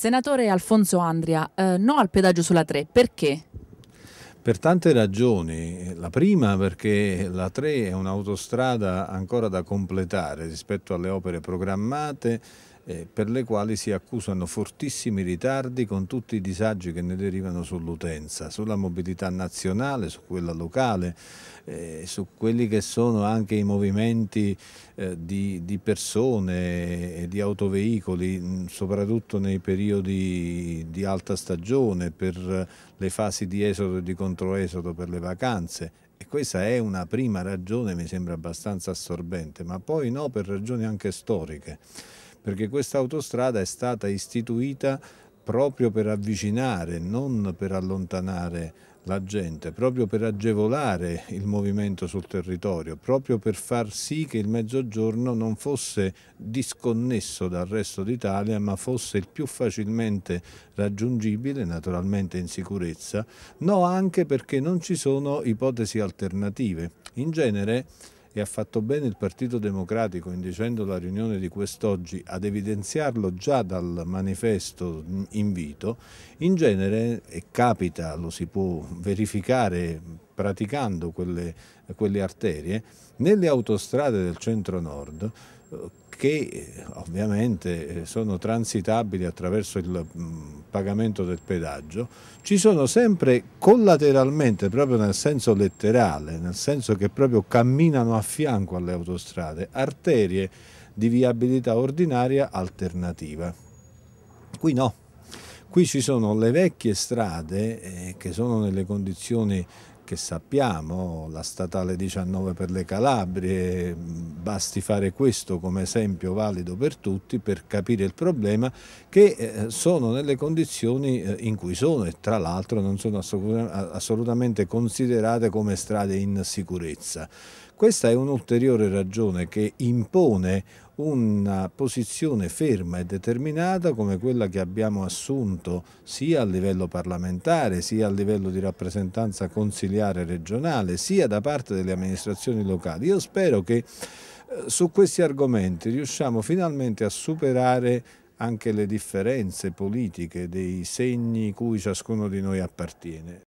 Senatore Alfonso Andria, eh, no al pedaggio sulla 3, perché? Per tante ragioni, la prima perché la 3 è un'autostrada ancora da completare rispetto alle opere programmate eh, per le quali si accusano fortissimi ritardi con tutti i disagi che ne derivano sull'utenza, sulla mobilità nazionale, su quella locale, eh, su quelli che sono anche i movimenti eh, di, di, persone e di autoveicoli, mm, soprattutto nei periodi di alta stagione, per le fasi di esodo e di controesodo per le vacanze e questa è una prima ragione, mi sembra abbastanza assorbente, ma poi no per ragioni anche storiche perché questa autostrada è stata istituita proprio per avvicinare, non per allontanare la gente, proprio per agevolare il movimento sul territorio, proprio per far sì che il mezzogiorno non fosse disconnesso dal resto d'Italia, ma fosse il più facilmente raggiungibile, naturalmente in sicurezza, no anche perché non ci sono ipotesi alternative. In genere e ha fatto bene il Partito Democratico in dicendo la riunione di quest'oggi ad evidenziarlo già dal manifesto invito, in genere, e capita, lo si può verificare praticando quelle, quelle arterie, nelle autostrade del centro-nord che ovviamente sono transitabili attraverso il mm, pagamento del pedaggio, ci sono sempre collateralmente, proprio nel senso letterale, nel senso che proprio camminano a fianco alle autostrade, arterie di viabilità ordinaria alternativa. Qui no, qui ci sono le vecchie strade eh, che sono nelle condizioni che sappiamo, la statale 19 per le Calabrie, basti fare questo come esempio valido per tutti per capire il problema che eh, sono nelle condizioni eh, in cui sono e tra l'altro non sono assolutamente considerate come strade in sicurezza. Questa è un'ulteriore ragione che impone una posizione ferma e determinata come quella che abbiamo assunto sia a livello parlamentare, sia a livello di rappresentanza consiliare regionale, sia da parte delle amministrazioni locali. Io spero che eh, su questi argomenti riusciamo finalmente a superare anche le differenze politiche dei segni cui ciascuno di noi appartiene.